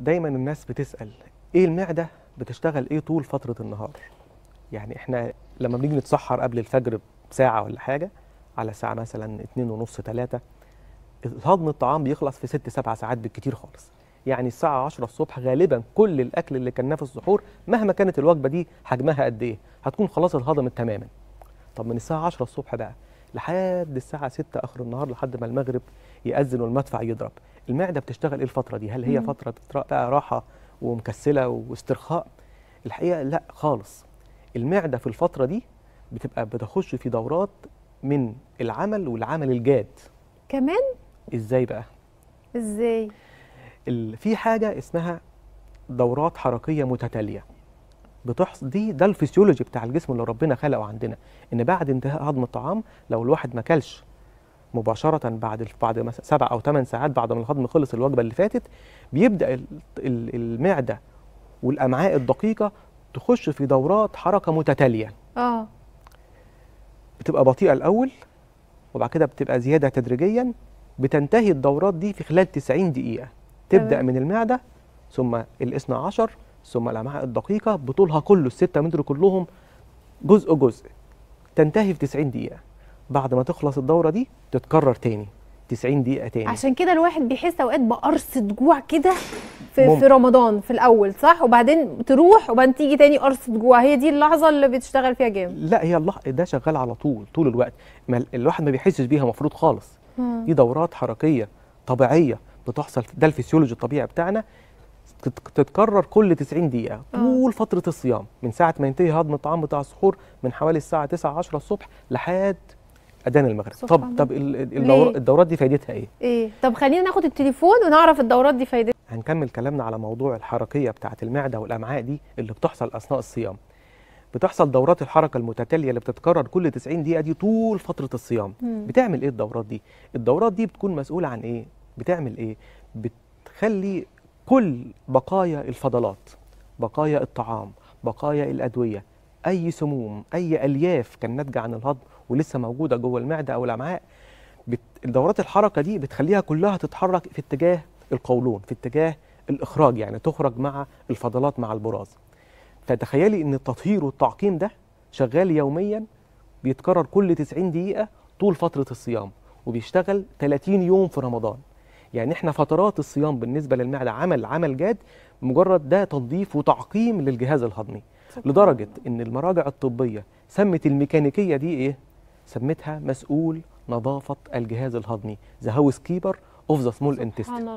دايما الناس بتسال ايه المعده بتشتغل ايه طول فتره النهار يعني احنا لما بنيجي نتسحر قبل الفجر بساعه ولا حاجه على الساعه مثلا 2 ونص 3 هضم الطعام بيخلص في 6 7 ساعات بالكتير خالص يعني الساعه 10 الصبح غالبا كل الاكل اللي كان في السحور مهما كانت الوجبه دي حجمها قد ايه هتكون خلاص اتهضمت تماما طب من الساعه 10 الصبح بقى لحد الساعه 6 اخر النهار لحد ما المغرب ياذن والمدفع يضرب المعده بتشتغل ايه الفتره دي هل هي مم. فتره بقى راحه ومكسله واسترخاء الحقيقه لا خالص المعده في الفتره دي بتبقى بتخش في دورات من العمل والعمل الجاد كمان ازاي بقى ازاي في حاجه اسمها دورات حركيه متتاليه بتحصل دي ده الفسيولوجي بتاع الجسم اللي ربنا خلقه عندنا ان بعد انتهاء هضم الطعام لو الواحد ما كلش مباشره بعد بعد سبع او ثمان ساعات بعد ما الهضم خلص الوجبه اللي فاتت بيبدا المعده والامعاء الدقيقه تخش في دورات حركه متتاليه اه بتبقى بطيئه الاول وبعد كده بتبقى زياده تدريجيا بتنتهي الدورات دي في خلال 90 دقيقه تبدا من المعده ثم الاثنى عشر ثم الامعاء الدقيقة بطولها كله الستة متر كلهم جزء جزء تنتهي في 90 دقيقة بعد ما تخلص الدورة دي تتكرر تاني 90 دقيقة تاني عشان كده الواحد بيحس اوقات بقرصة جوع كده في, في رمضان في الأول صح وبعدين تروح وبعدين تيجي تاني قرصة جوع هي دي اللحظة اللي بتشتغل فيها جامد لا هي الله ده شغال على طول طول الوقت ما الواحد ما بيحسش بيها مفروض خالص مم. دي دورات حركية طبيعية بتحصل ده الفسيولوجي الطبيعي بتاعنا تتكرر كل 90 دقيقه آه. طول فتره الصيام من ساعه ما ينتهي هضم الطعام بتاع السحور من حوالي الساعه 9 10 الصبح لحد اذان المغرب طب الله. طب الدور... الدورات دي فايدتها ايه ايه طب خلينا ناخد التليفون ونعرف الدورات دي فايدتها هنكمل كلامنا على موضوع الحركيه بتاعه المعده والامعاء دي اللي بتحصل اثناء الصيام بتحصل دورات الحركه المتتاليه اللي بتتكرر كل 90 دقيقه دي طول فتره الصيام مم. بتعمل ايه الدورات دي الدورات دي بتكون مسؤوله عن ايه بتعمل ايه بتخلي كل بقايا الفضلات بقايا الطعام بقايا الادويه اي سموم اي الياف كان ناتجه عن الهضم ولسه موجوده جوه المعده او الامعاء بت... دورات الحركه دي بتخليها كلها تتحرك في اتجاه القولون في اتجاه الاخراج يعني تخرج مع الفضلات مع البراز فتخيلي ان التطهير والتعقيم ده شغال يوميا بيتكرر كل 90 دقيقه طول فتره الصيام وبيشتغل 30 يوم في رمضان يعني احنا فترات الصيام بالنسبه للمعده عمل عمل جاد مجرد ده تنظيف وتعقيم للجهاز الهضمي لدرجه ان المراجع الطبيه سمت الميكانيكيه دي ايه سمتها مسؤول نظافه الجهاز الهضمي ذا هاوس كيبر اوف ذا سمول انتستين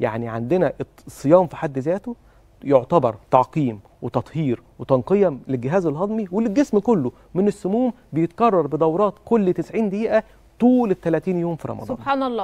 يعني عندنا الصيام في حد ذاته يعتبر تعقيم وتطهير وتنقية للجهاز الهضمي وللجسم كله من السموم بيتكرر بدورات كل 90 دقيقة طول ال 30 يوم في رمضان سبحان الله